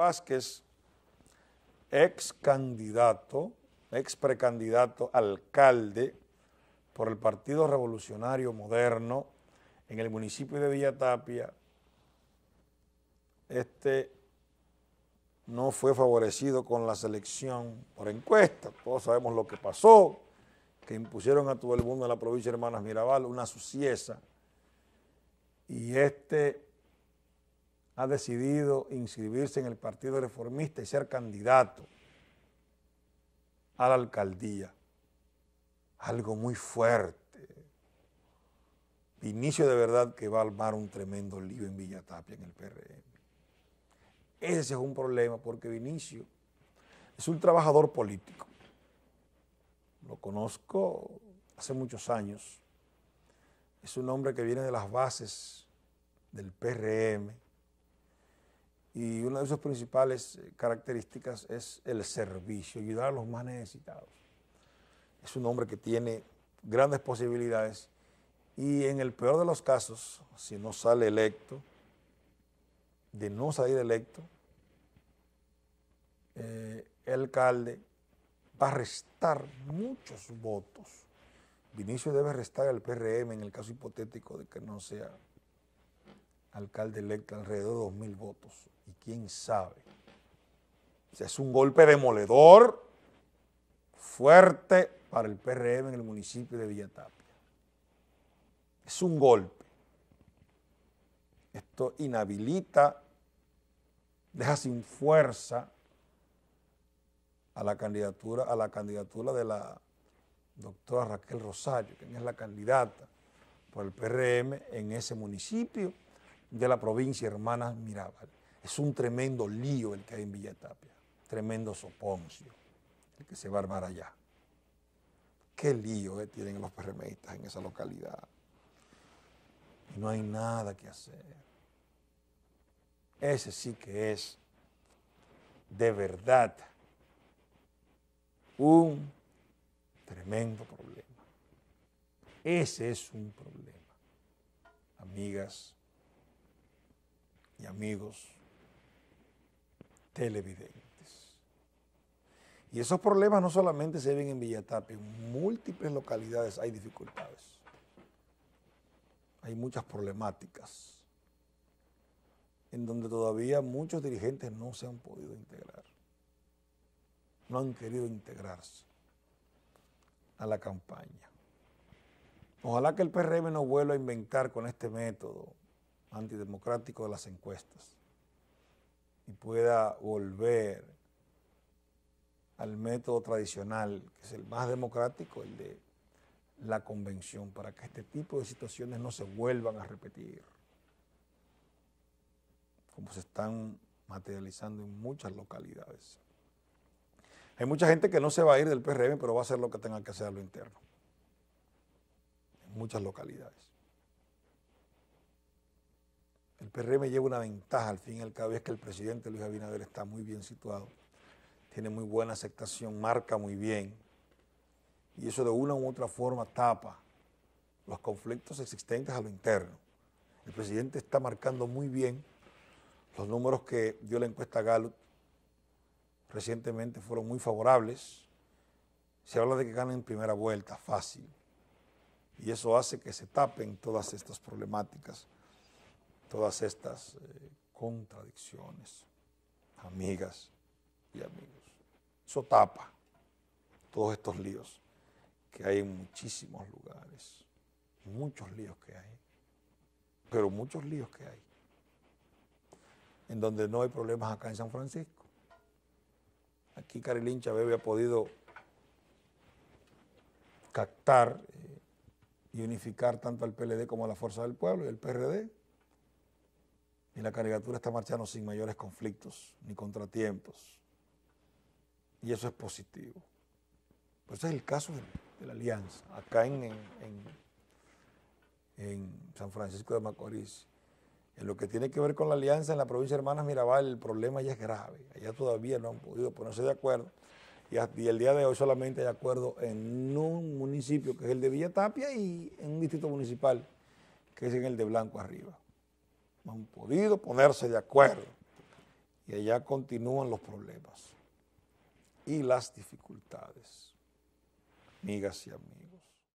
Vázquez, ex candidato, ex precandidato alcalde por el Partido Revolucionario Moderno en el municipio de Villa Tapia, este no fue favorecido con la selección por encuesta. Todos sabemos lo que pasó, que impusieron a todo el mundo en la provincia de Hermanas Mirabal una suciesa. Y este ha decidido inscribirse en el Partido Reformista y ser candidato a la alcaldía. Algo muy fuerte. Vinicio de verdad que va a armar un tremendo lío en Villatapia, en el PRM. Ese es un problema porque Vinicio es un trabajador político. Lo conozco hace muchos años. Es un hombre que viene de las bases del PRM, y una de sus principales eh, características es el servicio, ayudar a los más necesitados. Es un hombre que tiene grandes posibilidades y en el peor de los casos, si no sale electo, de no salir electo, eh, el alcalde va a restar muchos votos. Vinicio debe restar al PRM en el caso hipotético de que no sea alcalde electo alrededor de 2.000 votos. Y quién sabe. Si es un golpe demoledor, fuerte para el PRM en el municipio de Villatapia. Es un golpe. Esto inhabilita, deja sin fuerza a la candidatura, a la candidatura de la doctora Raquel Rosario, quien es la candidata por el PRM en ese municipio de la provincia Hermanas Mirabal. Es un tremendo lío el que hay en Villa Tapia, tremendo soponcio, el que se va a armar allá. Qué lío eh, tienen los PRMistas en esa localidad. Y no hay nada que hacer. Ese sí que es de verdad un tremendo problema. Ese es un problema. Amigas, y amigos televidentes. Y esos problemas no solamente se ven en Villatapia, en múltiples localidades hay dificultades. Hay muchas problemáticas en donde todavía muchos dirigentes no se han podido integrar, no han querido integrarse a la campaña. Ojalá que el PRM no vuelva a inventar con este método antidemocrático de las encuestas y pueda volver al método tradicional, que es el más democrático, el de la convención, para que este tipo de situaciones no se vuelvan a repetir, como se están materializando en muchas localidades. Hay mucha gente que no se va a ir del PRM, pero va a hacer lo que tenga que hacer a lo interno, en muchas localidades. El PRM e lleva una ventaja, al fin y al cabo, es que el presidente Luis Abinader está muy bien situado, tiene muy buena aceptación, marca muy bien, y eso de una u otra forma tapa los conflictos existentes a lo interno. El presidente está marcando muy bien los números que dio la encuesta Gallup recientemente fueron muy favorables. Se habla de que gana en primera vuelta, fácil. Y eso hace que se tapen todas estas problemáticas todas estas eh, contradicciones, amigas y amigos. Eso tapa todos estos líos que hay en muchísimos lugares, muchos líos que hay, pero muchos líos que hay, en donde no hay problemas acá en San Francisco. Aquí Carilín Chabebe ha podido captar eh, y unificar tanto al PLD como a la Fuerza del Pueblo y al PRD y la caricatura está marchando sin mayores conflictos ni contratiempos. Y eso es positivo. Pues ese es el caso de, la alianza, acá en, San Francisco de Macorís. En lo que tiene que ver con la alianza en la provincia de Hermanas Mirabal, el problema ya es grave. Allá todavía no han podido ponerse de acuerdo. Y, el día de hoy solamente hay acuerdo en un municipio que es el de Villa Tapia y en un distrito municipal que es en el de Blanco Arriba. No han podido ponerse de acuerdo. Y allá continúan los problemas y las dificultades, amigas y amigos.